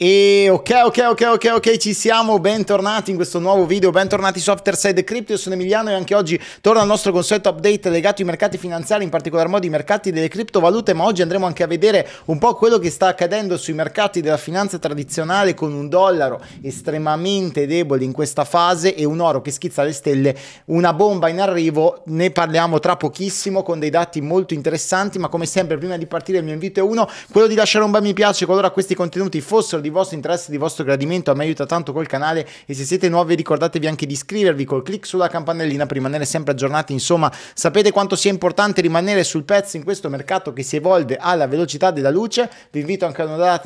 E ok, ok, ok, ok, ok, ci siamo, bentornati in questo nuovo video, bentornati su Afterside Crypto, io sono Emiliano e anche oggi torna al nostro consueto update legato ai mercati finanziari, in particolar modo i mercati delle criptovalute, ma oggi andremo anche a vedere un po' quello che sta accadendo sui mercati della finanza tradizionale con un dollaro estremamente debole in questa fase e un oro che schizza le stelle, una bomba in arrivo, ne parliamo tra pochissimo con dei dati molto interessanti, ma come sempre prima di partire il mio invito è uno, quello di lasciare un bel mi piace qualora questi contenuti fossero di di vostro interesse, di vostro gradimento, a me aiuta tanto col canale e se siete nuovi ricordatevi anche di iscrivervi col clic sulla campanellina per rimanere sempre aggiornati, insomma sapete quanto sia importante rimanere sul pezzo in questo mercato che si evolve alla velocità della luce, vi invito anche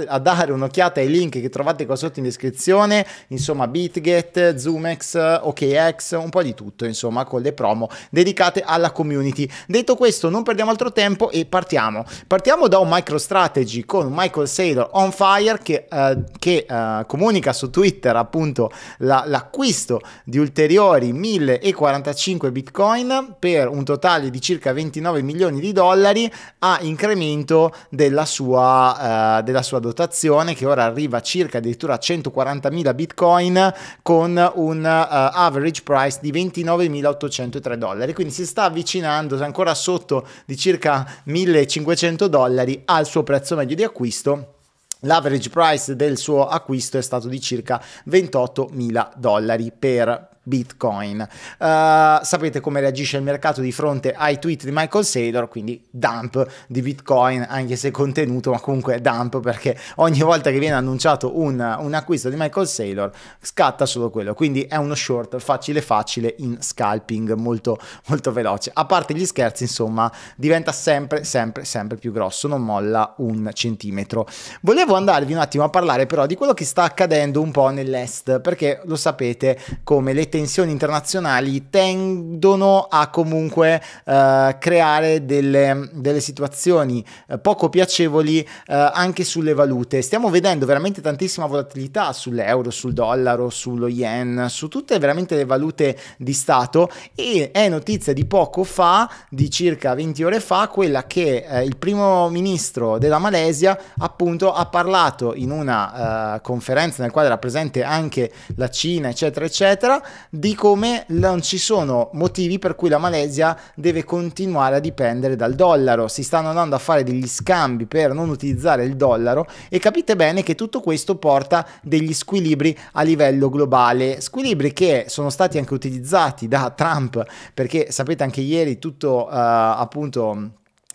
a dare un'occhiata ai link che trovate qua sotto in descrizione, insomma BitGet, Zoomex, OKX, un po' di tutto insomma con le promo dedicate alla community. Detto questo non perdiamo altro tempo e partiamo. Partiamo da un MicroStrategy con Michael Saylor on fire che eh, che eh, comunica su Twitter appunto la, l'acquisto di ulteriori 1045 bitcoin per un totale di circa 29 milioni di dollari a incremento della sua, eh, della sua dotazione che ora arriva a circa addirittura a 140.000 bitcoin con un uh, average price di 29.803 dollari quindi si sta avvicinando ancora sotto di circa 1500 dollari al suo prezzo medio di acquisto L'average price del suo acquisto è stato di circa 28.000 dollari per Bitcoin. Uh, sapete come reagisce il mercato di fronte ai tweet di Michael Saylor, quindi dump di Bitcoin, anche se contenuto, ma comunque dump perché ogni volta che viene annunciato un, un acquisto di Michael Saylor scatta solo quello, quindi è uno short facile facile in scalping molto molto veloce. A parte gli scherzi, insomma, diventa sempre sempre sempre più grosso, non molla un centimetro. Volevo andarvi un attimo a parlare però di quello che sta accadendo un po' nell'est, perché lo sapete come le tensioni internazionali tendono a comunque eh, creare delle, delle situazioni eh, poco piacevoli eh, anche sulle valute. Stiamo vedendo veramente tantissima volatilità sull'euro, sul dollaro, sullo yen, su tutte veramente le valute di Stato e è notizia di poco fa, di circa 20 ore fa, quella che eh, il primo ministro della Malesia appunto ha parlato in una eh, conferenza nel quale era presente anche la Cina, eccetera, eccetera, di come non ci sono motivi per cui la Malesia deve continuare a dipendere dal dollaro. Si stanno andando a fare degli scambi per non utilizzare il dollaro e capite bene che tutto questo porta degli squilibri a livello globale. Squilibri che sono stati anche utilizzati da Trump perché sapete anche ieri tutto uh, appunto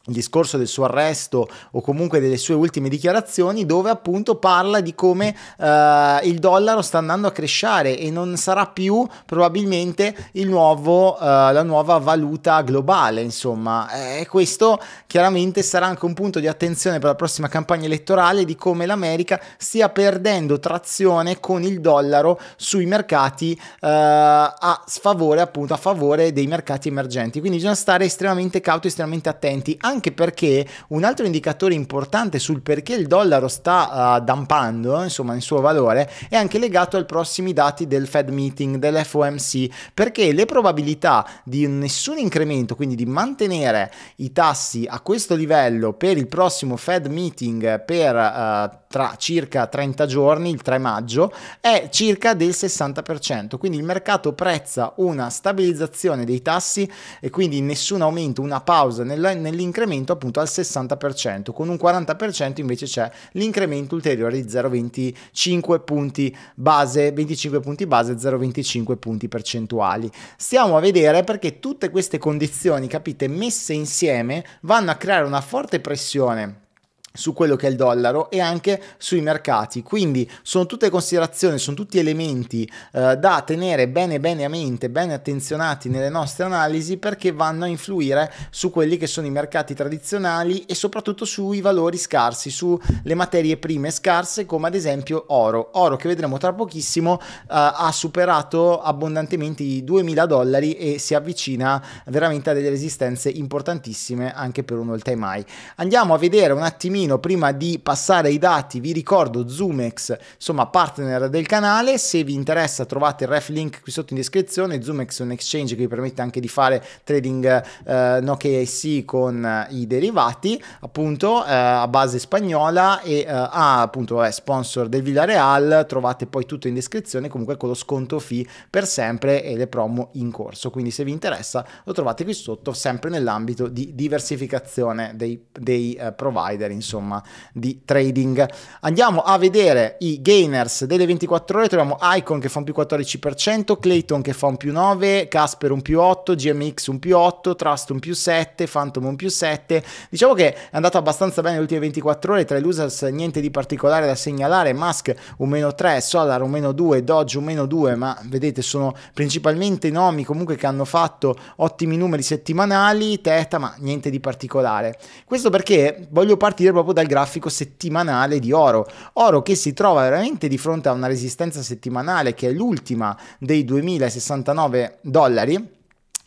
il discorso del suo arresto o comunque delle sue ultime dichiarazioni dove appunto parla di come eh, il dollaro sta andando a crescere e non sarà più probabilmente nuovo, eh, la nuova valuta globale insomma eh, e questo chiaramente sarà anche un punto di attenzione per la prossima campagna elettorale di come l'America stia perdendo trazione con il dollaro sui mercati eh, a sfavore appunto a favore dei mercati emergenti quindi bisogna stare estremamente cauti estremamente attenti anche anche perché un altro indicatore importante sul perché il dollaro sta uh, dampando, insomma, il suo valore, è anche legato ai prossimi dati del Fed meeting, dell'FOMC, perché le probabilità di nessun incremento, quindi di mantenere i tassi a questo livello per il prossimo Fed meeting per uh, tra circa 30 giorni, il 3 maggio, è circa del 60%, quindi il mercato prezza una stabilizzazione dei tassi e quindi nessun aumento, una pausa nell'incremento incremento appunto al 60%, con un 40% invece c'è l'incremento ulteriore di 0,25 punti base, 25 punti base, 0,25 punti percentuali. Stiamo a vedere perché tutte queste condizioni, capite, messe insieme vanno a creare una forte pressione su quello che è il dollaro e anche sui mercati. Quindi sono tutte considerazioni, sono tutti elementi eh, da tenere bene bene a mente, bene attenzionati nelle nostre analisi perché vanno a influire su quelli che sono i mercati tradizionali e soprattutto sui valori scarsi, sulle materie prime scarse come ad esempio oro. Oro che vedremo tra pochissimo eh, ha superato abbondantemente i 2000 dollari e si avvicina veramente a delle resistenze importantissime anche per un all time high. Andiamo a vedere un attimino attimino prima di passare ai dati vi ricordo Zoomex, insomma partner del canale, se vi interessa trovate il ref link qui sotto in descrizione, Zoomex è un exchange che vi permette anche di fare trading eh, no KIC con eh, i derivati, appunto eh, a base spagnola e eh, ah, appunto è sponsor del Villareal, trovate poi tutto in descrizione, comunque con lo sconto fee per sempre e le promo in corso, quindi se vi interessa lo trovate qui sotto sempre nell'ambito di diversificazione dei, dei uh, provider insomma insomma di trading. Andiamo a vedere i gainers delle 24 ore, troviamo Icon che fa un più 14%, Clayton che fa un più 9, Casper un più 8, GMX un più 8, Trust un più 7, Phantom un più 7. Diciamo che è andato abbastanza bene le ultime 24 ore, tra i losers niente di particolare da segnalare, Musk un meno 3, Solar un meno 2, Dodge un meno 2, ma vedete sono principalmente nomi comunque che hanno fatto ottimi numeri settimanali, Teta ma niente di particolare. Questo perché voglio partire proprio dal grafico settimanale di Oro. Oro che si trova veramente di fronte a una resistenza settimanale che è l'ultima dei 2069 dollari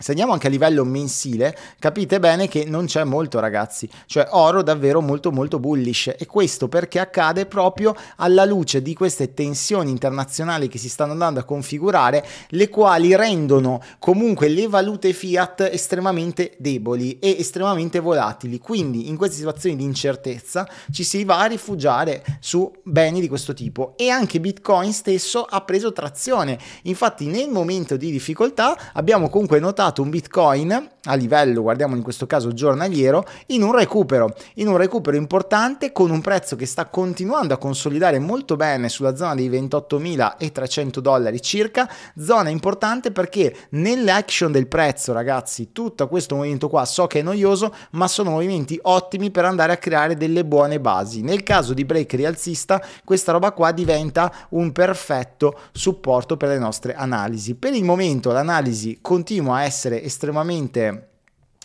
se andiamo anche a livello mensile, capite bene che non c'è molto ragazzi, cioè oro davvero molto molto bullish e questo perché accade proprio alla luce di queste tensioni internazionali che si stanno andando a configurare, le quali rendono comunque le valute fiat estremamente deboli e estremamente volatili. Quindi in queste situazioni di incertezza ci si va a rifugiare su beni di questo tipo e anche Bitcoin stesso ha preso trazione. Infatti nel momento di difficoltà abbiamo comunque notato comprato un bitcoin a livello, guardiamo in questo caso giornaliero, in un recupero, in un recupero importante con un prezzo che sta continuando a consolidare molto bene sulla zona dei 28.300 dollari circa, zona importante perché nell'action del prezzo ragazzi tutto questo movimento qua so che è noioso ma sono movimenti ottimi per andare a creare delle buone basi, nel caso di break rialzista questa roba qua diventa un perfetto supporto per le nostre analisi, per il momento l'analisi continua a essere estremamente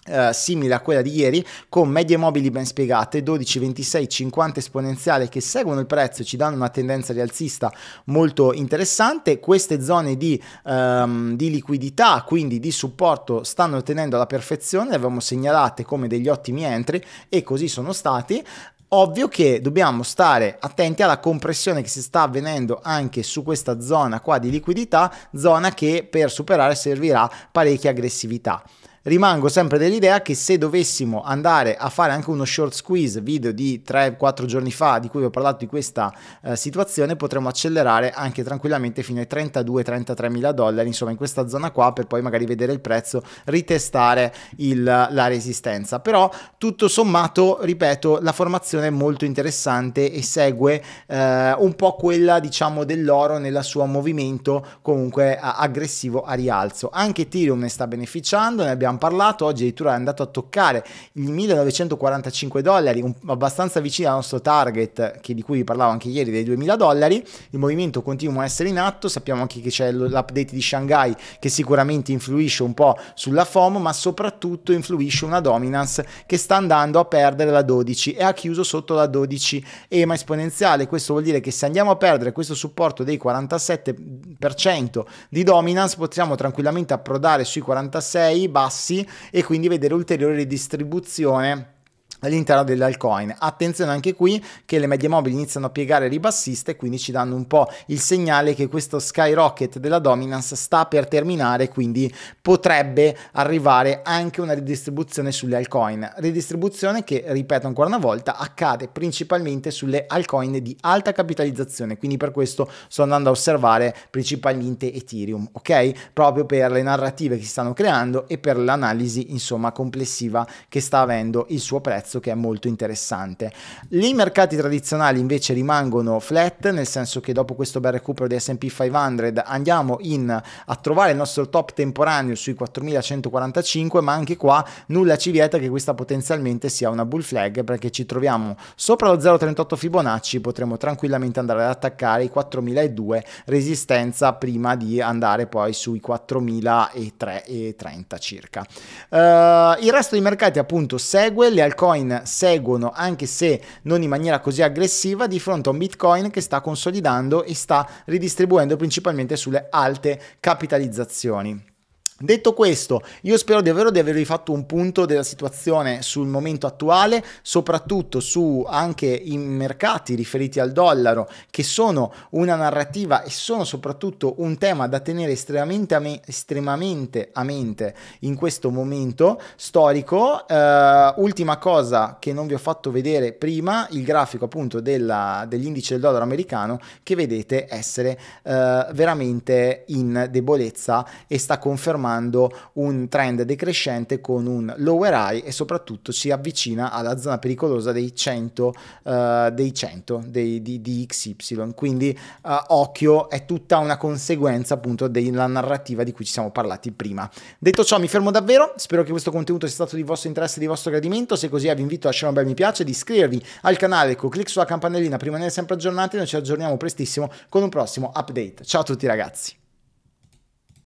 eh, simile a quella di ieri con medie mobili ben spiegate 12, 26, 50 esponenziale che seguono il prezzo e ci danno una tendenza rialzista molto interessante queste zone di, um, di liquidità quindi di supporto stanno tenendo alla perfezione le avevamo segnalate come degli ottimi entry e così sono stati Ovvio che dobbiamo stare attenti alla compressione che si sta avvenendo anche su questa zona qua di liquidità, zona che per superare servirà parecchia aggressività rimango sempre dell'idea che se dovessimo andare a fare anche uno short squeeze video di 3-4 giorni fa di cui vi ho parlato di questa eh, situazione potremmo accelerare anche tranquillamente fino ai 32-33 mila dollari insomma in questa zona qua per poi magari vedere il prezzo ritestare il, la resistenza però tutto sommato ripeto la formazione è molto interessante e segue eh, un po' quella diciamo dell'oro nella sua movimento comunque aggressivo a rialzo anche Ethereum ne sta beneficiando ne abbiamo avevamo parlato, oggi addirittura è andato a toccare i 1945 dollari, un, abbastanza vicino al nostro target che, di cui vi parlavo anche ieri dei 2000 dollari, il movimento continua a essere in atto, sappiamo anche che c'è l'update di Shanghai che sicuramente influisce un po' sulla FOMO, ma soprattutto influisce una dominance che sta andando a perdere la 12 e ha chiuso sotto la 12 EMA esponenziale, questo vuol dire che se andiamo a perdere questo supporto dei 47 di dominance possiamo tranquillamente approdare sui 46 bassi e quindi vedere ulteriore ridistribuzione all'interno dell'alcoin. Attenzione anche qui che le medie mobili iniziano a piegare ribassiste, quindi ci danno un po' il segnale che questo skyrocket della dominance sta per terminare, quindi potrebbe arrivare anche una ridistribuzione sulle altcoin. Ridistribuzione che, ripeto ancora una volta, accade principalmente sulle altcoin di alta capitalizzazione, quindi per questo sto andando a osservare principalmente Ethereum, ok? Proprio per le narrative che si stanno creando e per l'analisi, insomma, complessiva che sta avendo il suo prezzo prezzo che è molto interessante. I mercati tradizionali invece rimangono flat, nel senso che dopo questo bel recupero di S&P 500 andiamo in, a trovare il nostro top temporaneo sui 4145, ma anche qua nulla ci vieta che questa potenzialmente sia una bull flag perché ci troviamo sopra lo 0,38 Fibonacci, potremo tranquillamente andare ad attaccare i 4002 resistenza prima di andare poi sui 4003 circa. Uh, il resto dei mercati appunto segue, le alcone Bitcoin seguono, anche se non in maniera così aggressiva, di fronte a un Bitcoin che sta consolidando e sta ridistribuendo principalmente sulle alte capitalizzazioni. Detto questo, io spero davvero di avervi fatto un punto della situazione sul momento attuale, soprattutto su anche i mercati riferiti al dollaro, che sono una narrativa e sono soprattutto un tema da tenere estremamente a, me- estremamente a mente in questo momento storico. Uh, ultima cosa che non vi ho fatto vedere prima, il grafico appunto della, dell'indice del dollaro americano, che vedete essere uh, veramente in debolezza e sta confermando confermando un trend decrescente con un lower high e soprattutto si avvicina alla zona pericolosa dei 100, uh, eh, dei 100 dei, di, di, XY. Quindi uh, occhio, è tutta una conseguenza appunto della narrativa di cui ci siamo parlati prima. Detto ciò mi fermo davvero, spero che questo contenuto sia stato di vostro interesse e di vostro gradimento, se così è vi invito a lasciare un bel mi piace, di iscrivervi al canale, con ecco, clic sulla campanellina per rimanere sempre aggiornati, noi ci aggiorniamo prestissimo con un prossimo update. Ciao a tutti ragazzi!